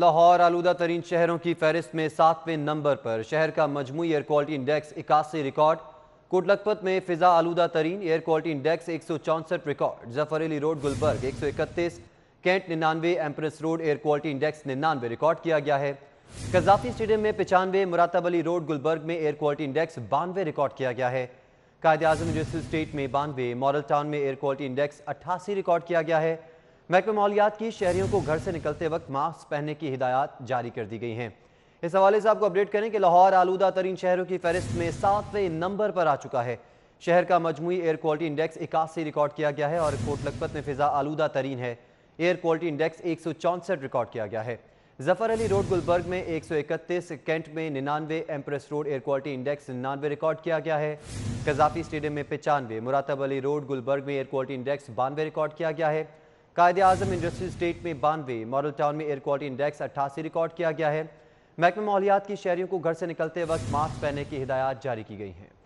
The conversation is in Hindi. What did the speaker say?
लाहौर आलूदा तरीन शहरों की फहरिस्त में सातवें नंबर पर शहर का मजमू एयर क्वालिटी इंडेक्स इक्यासी रिकॉर्ड कोटलखपत में फिजा आलूदा तरीन एयर क्वालिटी इंडेक्स एक सौ चौंसठ रिकॉर्ड जफर अली रोड गुलबर्ग एक सौ इकतीस कैंट निन्यानवे Empress road air quality index निन्यानवे रिकॉर्ड किया गया है कजाफी स्टेडियम में पचानवे मुरातब अली रोड गुलबर्ग में एयर क्वालिटी इंडेक्स बानवे रिकॉर्ड किया गया है कायद आजम यूनिवर्सिटी स्टेट में बानवे मॉडल टाउन में एयर क्वालिटी इंडेक्स अट्ठासी रिकॉर्ड किया गया है महकमे मालियात की शहरियों को घर से निकलते वक्त मास्क पहनने की हिदायत जारी कर दी गई हैं इस हवाले से आपको अपडेट करें कि लाहौर आलूदा तरीन शहरों की फहरिस्त में सातवें नंबर पर आ चुका है शहर का मजमू एयर क्वालिटी इंडेक्स इक्यासी रिकॉर्ड किया गया है और कोट लखपत में फिजा आलूदा तरीन है एयर क्वालिटी इंडेक्स एक रिकॉर्ड किया गया है जफर अली रोड गुलबर्ग में 131, कैंट में निन्यानवे Empress road air quality index निन्यानवे रिकॉर्ड किया गया है कजाफी स्टेडियम में पचानवे मुरातब अली रोड गुलबर्ग में एयर क्वालिटी इंडेक्स बानवे रिकॉर्ड किया गया है कायद अजम इंडस्ट्रियल स्टेट में बानवे मॉडल टाउन में एयर क्वालिटी इंडेक्स अट्ठासी रिकॉर्ड किया गया है महकमा मालियात की शहरियों को घर से निकलते वक्त मास्क पहनने की हिदायत जारी की गई हैं